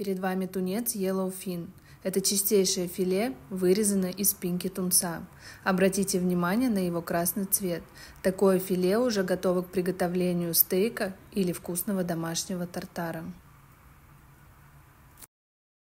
Перед вами тунец Yellowfin. Это чистейшее филе, вырезанное из спинки тунца. Обратите внимание на его красный цвет. Такое филе уже готово к приготовлению стейка или вкусного домашнего тартара.